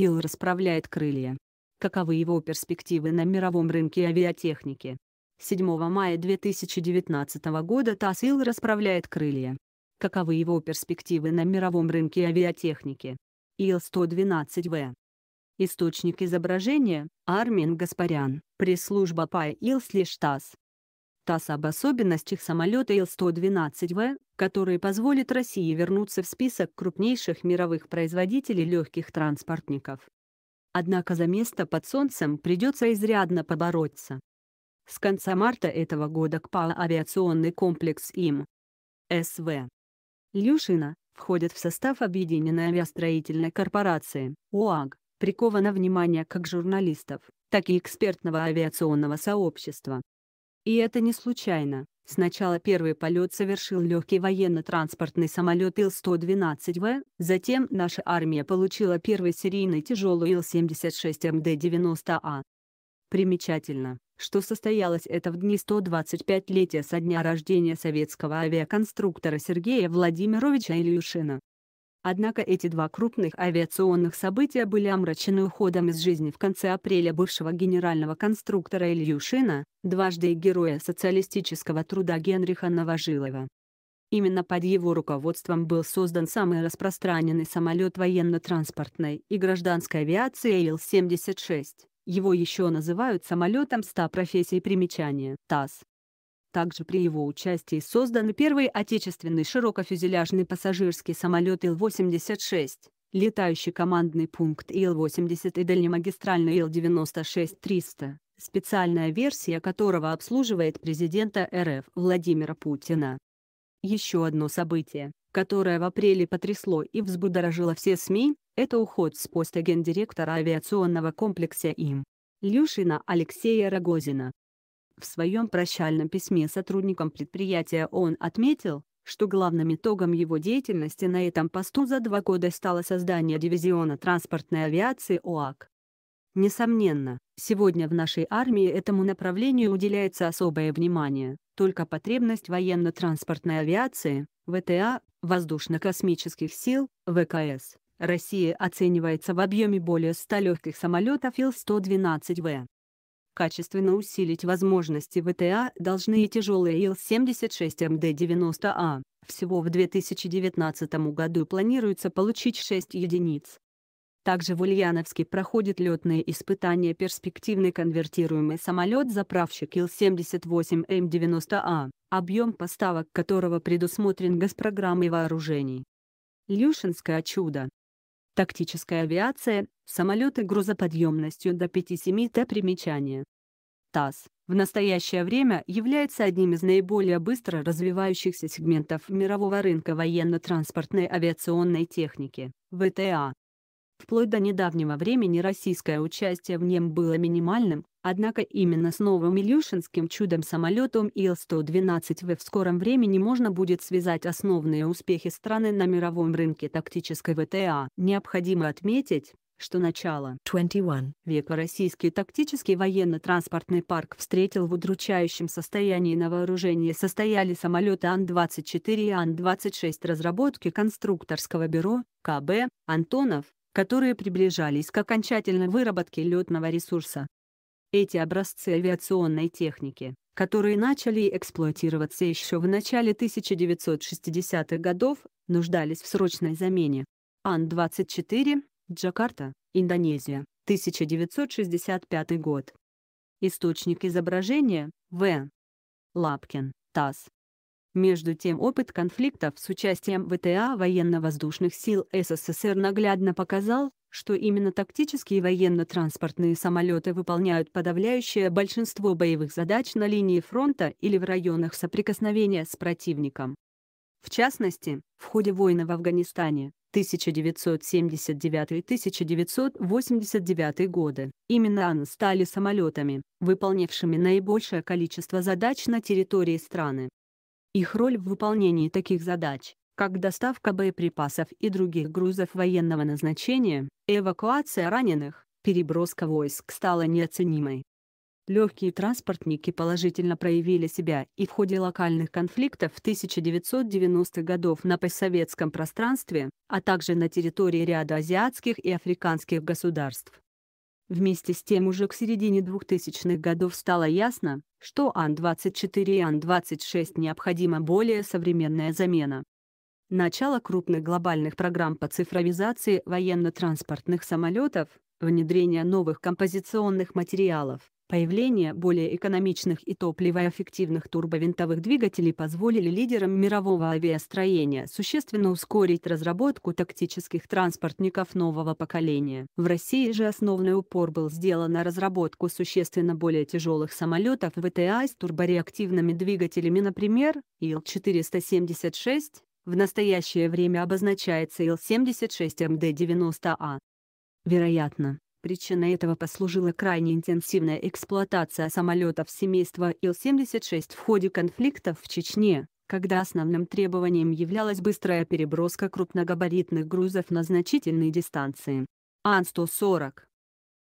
Ил расправляет крылья. Каковы его перспективы на мировом рынке авиатехники? 7 мая 2019 года ТАСС Ил расправляет крылья. Каковы его перспективы на мировом рынке авиатехники? ИЛ-112В. Источник изображения – Армин Гаспарян, пресс-служба ПАИ ИЛ-ТАСС. ТАСС об особенностях самолета Ил-112В, который позволит России вернуться в список крупнейших мировых производителей легких транспортников. Однако за место под солнцем придется изрядно побороться. С конца марта этого года КПА авиационный комплекс им. СВ. Люшина, входит в состав Объединенной авиастроительной корпорации, ОАГ, приковано внимание как журналистов, так и экспертного авиационного сообщества. И это не случайно. Сначала первый полет совершил легкий военно-транспортный самолет Ил-112В, затем наша армия получила первый серийный тяжелый Ил-76МД-90А. Примечательно, что состоялось это в дни 125-летия со дня рождения советского авиаконструктора Сергея Владимировича Ильюшина. Однако эти два крупных авиационных события были омрачены уходом из жизни в конце апреля бывшего генерального конструктора Ильюшина, дважды героя социалистического труда Генриха Новожилова. Именно под его руководством был создан самый распространенный самолет военно-транспортной и гражданской авиации Ил-76. Его еще называют самолетом 100 профессий примечания. ТАСС. Также при его участии созданы первый отечественный широкофюзеляжный пассажирский самолет Ил-86, летающий командный пункт Ил-80 и дальнемагистральный Ил-96-300, специальная версия которого обслуживает президента РФ Владимира Путина. Еще одно событие, которое в апреле потрясло и взбудоражило все СМИ, это уход с поста гендиректора авиационного комплекса им. Люшина Алексея Рогозина. В своем прощальном письме сотрудникам предприятия он отметил, что главным итогом его деятельности на этом посту за два года стало создание дивизиона транспортной авиации ОАК. Несомненно, сегодня в нашей армии этому направлению уделяется особое внимание, только потребность военно-транспортной авиации, ВТА, воздушно-космических сил, ВКС, России оценивается в объеме более 100 легких самолетов Ил-112В. Качественно усилить возможности ВТА должны и тяжелые ИЛ-76МД-90А. Всего в 2019 году планируется получить 6 единиц. Также в Ульяновске проходит летные испытания перспективный конвертируемый самолет-заправщик Ил-78М90А, объем поставок которого предусмотрен госпрограммой вооружений. Люшинское чудо тактическая авиация, самолеты грузоподъемностью до 5-7 Т примечания. ТАСС в настоящее время является одним из наиболее быстро развивающихся сегментов мирового рынка военно-транспортной авиационной техники, ВТА. Вплоть до недавнего времени российское участие в нем было минимальным, однако именно с новым Илюшинским чудом-самолетом Ил-112 в скором времени можно будет связать основные успехи страны на мировом рынке тактической ВТА. Необходимо отметить, что начало 21 века российский тактический военно-транспортный парк встретил в удручающем состоянии на вооружении состояли самолеты Ан-24 и Ан-26 разработки конструкторского бюро КБ «Антонов», которые приближались к окончательной выработке летного ресурса. Эти образцы авиационной техники, которые начали эксплуатироваться еще в начале 1960-х годов, нуждались в срочной замене. Ан-24, Джакарта, Индонезия, 1965 год. Источник изображения – В. Лапкин, ТАСС, между тем опыт конфликтов с участием ВТА военно-воздушных сил СССР наглядно показал, что именно тактические военно-транспортные самолеты выполняют подавляющее большинство боевых задач на линии фронта или в районах соприкосновения с противником. В частности, в ходе войны в Афганистане 1979-1989 годы именно они стали самолетами, выполнившими наибольшее количество задач на территории страны их роль в выполнении таких задач, как доставка боеприпасов и других грузов военного назначения, эвакуация раненых, переброска войск стала неоценимой. Легкие транспортники положительно проявили себя и в ходе локальных конфликтов 1990-х годов на постсоветском пространстве, а также на территории ряда азиатских и африканских государств. Вместе с тем уже к середине 2000-х годов стало ясно, что Ан-24 и Ан-26 необходима более современная замена. Начало крупных глобальных программ по цифровизации военно-транспортных самолетов, внедрение новых композиционных материалов, Появление более экономичных и топливоэффективных турбовинтовых двигателей позволили лидерам мирового авиастроения существенно ускорить разработку тактических транспортников нового поколения. В России же основной упор был сделан на разработку существенно более тяжелых самолетов ВТА с турбореактивными двигателями, например, Ил-476, в настоящее время обозначается Ил-76МД-90А. Вероятно, Причиной этого послужила крайне интенсивная эксплуатация самолетов семейства Ил-76 в ходе конфликтов в Чечне, когда основным требованием являлась быстрая переброска крупногабаритных грузов на значительные дистанции. Ан-140.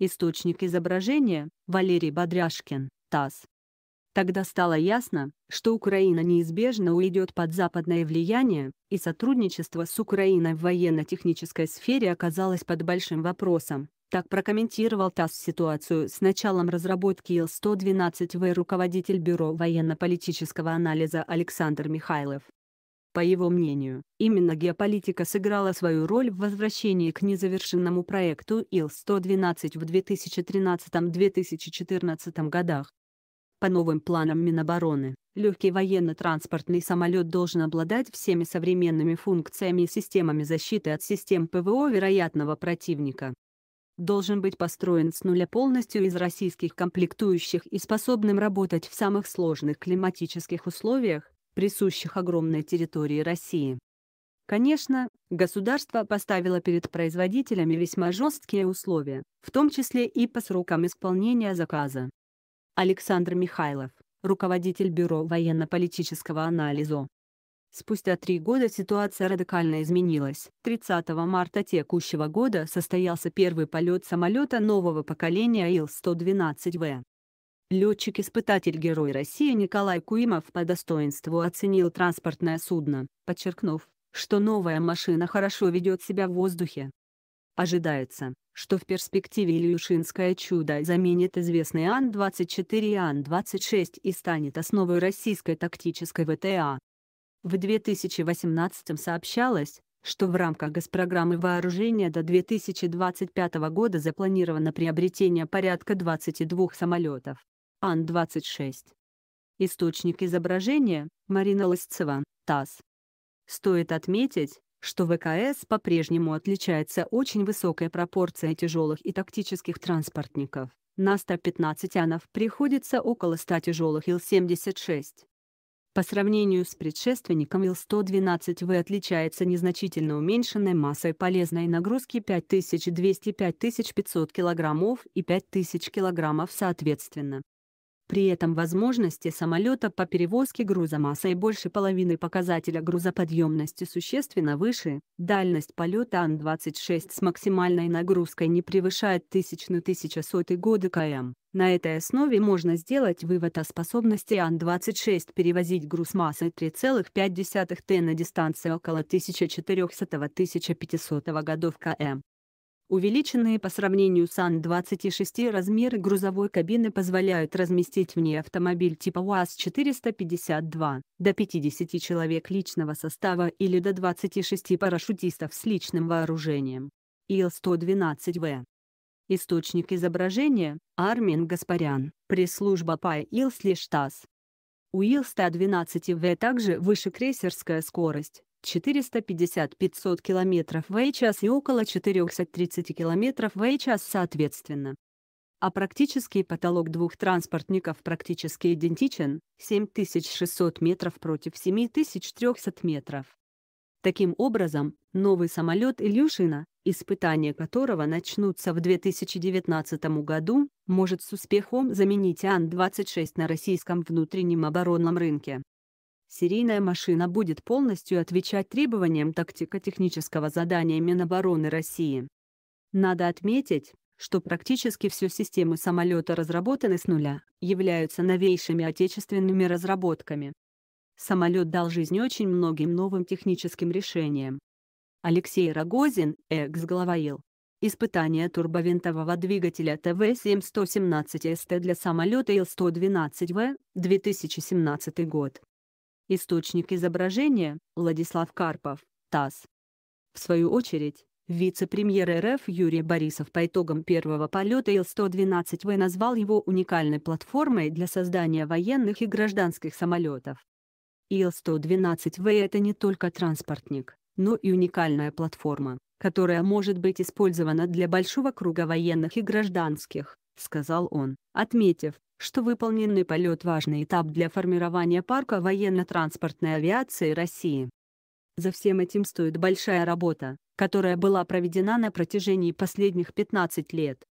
Источник изображения – Валерий Бодряшкин, ТАСС. Тогда стало ясно, что Украина неизбежно уйдет под западное влияние, и сотрудничество с Украиной в военно-технической сфере оказалось под большим вопросом, так прокомментировал ТАСС ситуацию с началом разработки Ил-112В руководитель Бюро военно-политического анализа Александр Михайлов. По его мнению, именно геополитика сыграла свою роль в возвращении к незавершенному проекту Ил-112 в 2013-2014 годах. По новым планам Минобороны, легкий военно-транспортный самолет должен обладать всеми современными функциями и системами защиты от систем ПВО вероятного противника, должен быть построен с нуля полностью из российских комплектующих и способным работать в самых сложных климатических условиях, присущих огромной территории России. Конечно, государство поставило перед производителями весьма жесткие условия, в том числе и по срокам исполнения заказа. Александр Михайлов, руководитель Бюро военно-политического анализа, Спустя три года ситуация радикально изменилась. 30 марта текущего года состоялся первый полет самолета нового поколения Ил-112В. Летчик-испытатель Герой России Николай Куимов по достоинству оценил транспортное судно, подчеркнув, что новая машина хорошо ведет себя в воздухе. Ожидается, что в перспективе Ильюшинское чудо заменит известный Ан-24 и Ан-26 и станет основой российской тактической ВТА. В 2018 сообщалось, что в рамках госпрограммы вооружения до 2025 года запланировано приобретение порядка 22 самолетов Ан-26. Источник изображения – Марина Лысцева, ТАСС. Стоит отметить, что ВКС по-прежнему отличается очень высокой пропорцией тяжелых и тактических транспортников. На 115 анов приходится около 100 тяжелых Ил-76. По сравнению с предшественником ИЛ-112В отличается незначительно уменьшенной массой полезной нагрузки 5200-5500 кг и 5000 кг соответственно. При этом возможности самолета по перевозке груза массой больше половины показателя грузоподъемности существенно выше, дальность полета Ан-26 с максимальной нагрузкой не превышает тысячную тысячесотый годы КМ. На этой основе можно сделать вывод о способности Ан-26 перевозить груз массой 3,5 Т на дистанции около 1400-1500 годов КМ. Увеличенные по сравнению с Ан-26 размеры грузовой кабины позволяют разместить в ней автомобиль типа УАЗ-452 до 50 человек личного состава или до 26 парашютистов с личным вооружением. Ил-112В. Источник изображения – Армин Гаспарян, пресс-служба ПАИ Ил-Штас. У Ил-112В также выше крейсерская скорость 450-500 км в час и около 430 км в час соответственно. А практический потолок двух транспортников практически идентичен – 7600 метров против 7300 метров. Таким образом, новый самолет Илюшина, испытания которого начнутся в 2019 году, может с успехом заменить Ан-26 на российском внутреннем оборонном рынке. Серийная машина будет полностью отвечать требованиям тактико-технического задания Минобороны России. Надо отметить, что практически все системы самолета разработаны с нуля, являются новейшими отечественными разработками. Самолет дал жизнь очень многим новым техническим решениям. Алексей Рогозин, экс-глава ИЛ. Испытание турбовинтового двигателя тв 717 ст для самолета Ил-112В, 2017 год. Источник изображения – Владислав Карпов, ТАСС. В свою очередь, вице-премьер РФ Юрий Борисов по итогам первого полета Ил-112В назвал его уникальной платформой для создания военных и гражданских самолетов. Ил-112В – это не только транспортник, но и уникальная платформа, которая может быть использована для большого круга военных и гражданских, сказал он, отметив, что выполненный полет — важный этап для формирования парка военно-транспортной авиации России. За всем этим стоит большая работа, которая была проведена на протяжении последних 15 лет.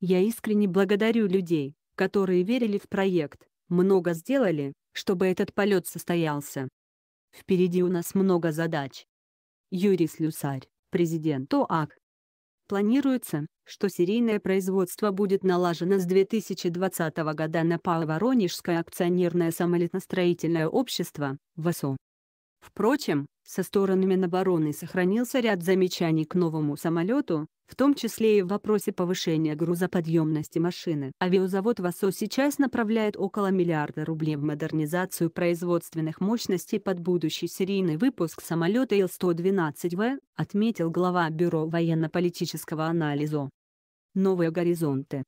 Я искренне благодарю людей, которые верили в проект, много сделали, чтобы этот полет состоялся. Впереди у нас много задач. Юрий Слюсарь, президент ОАК. Планируется, что серийное производство будет налажено с 2020 года на ПАО «Воронежское акционерное самолетостроительное общество» ВАСО. Впрочем, со стороны Минобороны сохранился ряд замечаний к новому самолету, в том числе и в вопросе повышения грузоподъемности машины. Авиазавод ВАСО сейчас направляет около миллиарда рублей в модернизацию производственных мощностей под будущий серийный выпуск самолета Ил-112В, отметил глава Бюро военно-политического анализа. Новые горизонты.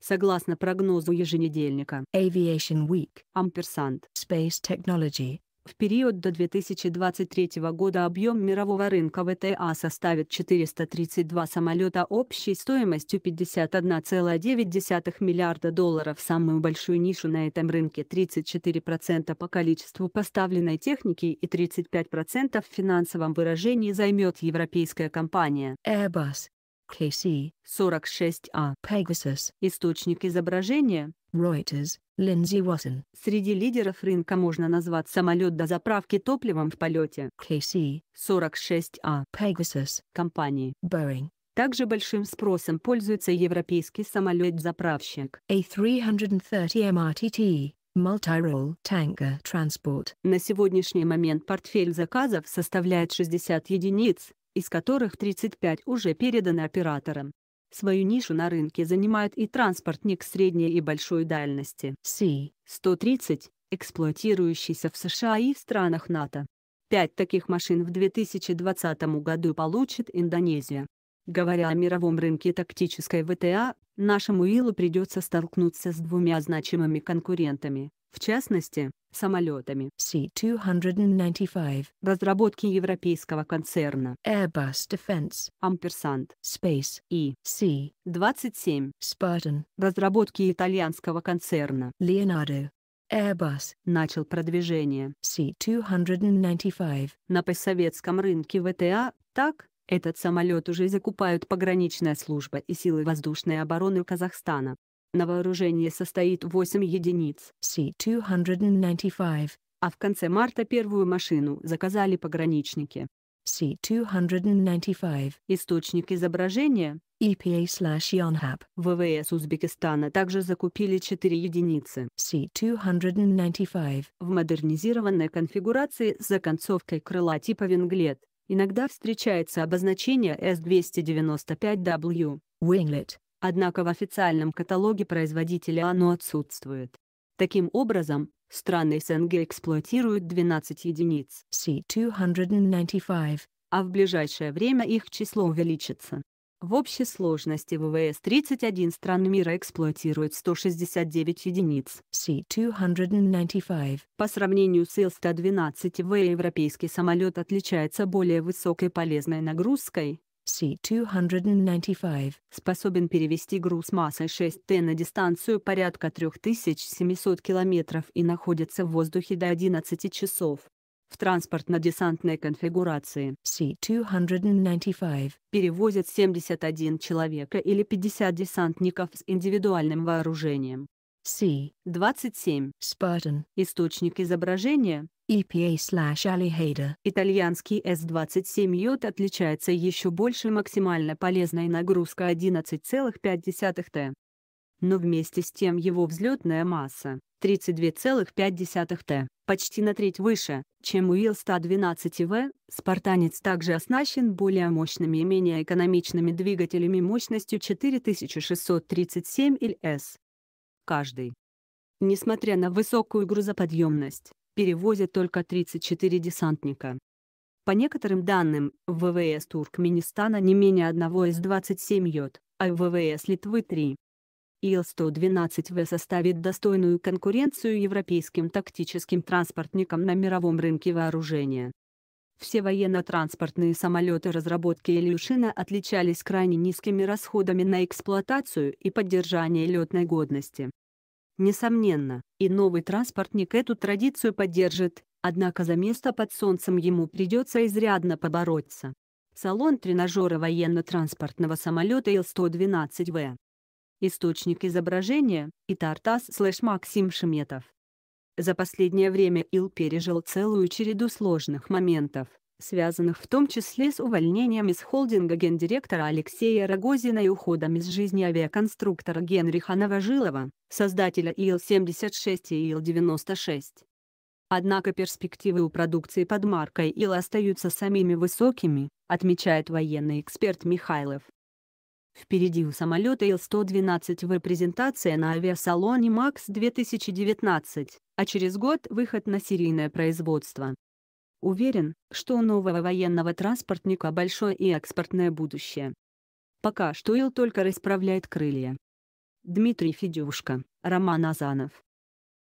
Согласно прогнозу еженедельника Aviation Week, Ampersand Space Technology в период до 2023 года объем мирового рынка ВТА составит 432 самолета общей стоимостью 51,9 миллиарда долларов. Самую большую нишу на этом рынке 34% по количеству поставленной техники и 35% в финансовом выражении займет европейская компания Airbus kc 46 a Pegasus. Источник изображения. Reuters, Линдзи Уотсон. Среди лидеров рынка можно назвать самолет до заправки топливом в полете. KC, 46 a Pegasus. Компании. Boeing. Также большим спросом пользуется европейский самолет-заправщик. A330 MRTT. Multirole Tanker Transport. На сегодняшний момент портфель заказов составляет 60 единиц, из которых 35 уже переданы операторам. Свою нишу на рынке занимает и транспортник средней и большой дальности C-130, эксплуатирующийся в США и в странах НАТО. Пять таких машин в 2020 году получит Индонезия. Говоря о мировом рынке тактической ВТА, нашему Илу придется столкнуться с двумя значимыми конкурентами в частности, самолетами. C-295. Разработки европейского концерна Airbus Defense, Ampersand, Space и C-27. Spartan. Разработки итальянского концерна Leonardo. Airbus начал продвижение C-295 на постсоветском рынке ВТА, так, этот самолет уже закупают пограничная служба и силы воздушной обороны Казахстана. На вооружении состоит 8 единиц C-295, а в конце марта первую машину заказали пограничники. C-295. Источник изображения EPA/Yonhap. ВВС Узбекистана также закупили 4 единицы C-295 в модернизированной конфигурации с законцовкой крыла типа винглет. Иногда встречается обозначение S-295W. Winglet. Однако в официальном каталоге производителя оно отсутствует. Таким образом, страны СНГ эксплуатируют 12 единиц C295, а в ближайшее время их число увеличится. В общей сложности ВВС 31 стран мира эксплуатирует 169 единиц C295. По сравнению с Ил-112В европейский самолет отличается более высокой полезной нагрузкой, C-295 способен перевести груз массой 6Т на дистанцию порядка 3700 км и находится в воздухе до 11 часов. В транспортно-десантной конфигурации C-295 перевозят 71 человека или 50 десантников с индивидуальным вооружением. C. 27. Spartan. Источник изображения. EPA slash Итальянский S27 йод отличается еще больше максимально полезной нагрузкой 11,5 Т. Но вместе с тем его взлетная масса 32,5 Т, почти на треть выше, чем у ил 112В, «Спартанец» также оснащен более мощными и менее экономичными двигателями мощностью 4637 ЛС каждый. Несмотря на высокую грузоподъемность, перевозят только 34 десантника. По некоторым данным, в ВВС Туркменистана не менее одного из 27 йод, а в ВВС Литвы 3. Ил-112В составит достойную конкуренцию европейским тактическим транспортникам на мировом рынке вооружения. Все военно-транспортные самолеты разработки Ильюшина отличались крайне низкими расходами на эксплуатацию и поддержание летной годности. Несомненно, и новый транспортник эту традицию поддержит, однако за место под солнцем ему придется изрядно побороться. Салон тренажера военно-транспортного самолета Ил-112В. Источник изображения – и Тартас слэш Максим Шеметов. За последнее время Ил пережил целую череду сложных моментов, связанных в том числе с увольнением из холдинга гендиректора Алексея Рогозина и уходом из жизни авиаконструктора Генриха Новожилова, создателя Ил-76 и Ил-96. Однако перспективы у продукции под маркой ИЛ остаются самими высокими, отмечает военный эксперт Михайлов. Впереди у самолета Ил-112 в презентация на авиасалоне МАКС 2019, а через год выход на серийное производство. Уверен, что у нового военного транспортника большое и экспортное будущее. Пока что Ил только расправляет крылья. Дмитрий Федюшка, Роман Азанов.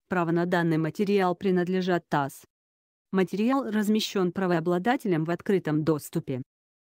Право на данный материал принадлежат ТАСС. Материал размещен правообладателем в открытом доступе.